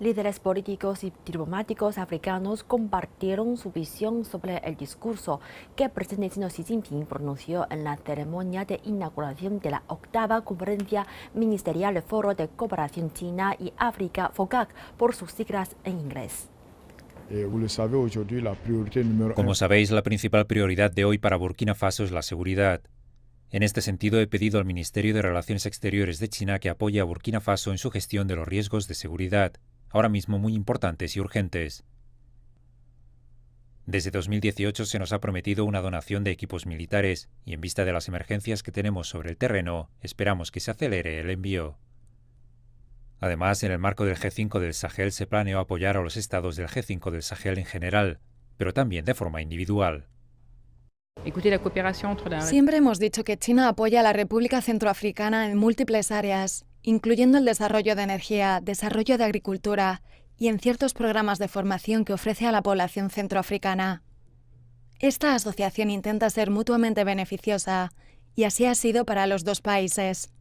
Líderes políticos y diplomáticos africanos compartieron su visión sobre el discurso que el presidente Xi Jinping pronunció en la ceremonia de inauguración de la octava conferencia ministerial del Foro de Cooperación China y África, FOCAC, por sus siglas en inglés. Eh, Como sabéis, la principal prioridad de hoy para Burkina Faso es la seguridad. En este sentido, he pedido al Ministerio de Relaciones Exteriores de China que apoye a Burkina Faso en su gestión de los riesgos de seguridad ahora mismo muy importantes y urgentes. Desde 2018 se nos ha prometido una donación de equipos militares y en vista de las emergencias que tenemos sobre el terreno, esperamos que se acelere el envío. Además, en el marco del G5 del Sahel se planeó apoyar a los estados del G5 del Sahel en general, pero también de forma individual. Siempre hemos dicho que China apoya a la República Centroafricana en múltiples áreas incluyendo el desarrollo de energía, desarrollo de agricultura y en ciertos programas de formación que ofrece a la población centroafricana. Esta asociación intenta ser mutuamente beneficiosa y así ha sido para los dos países.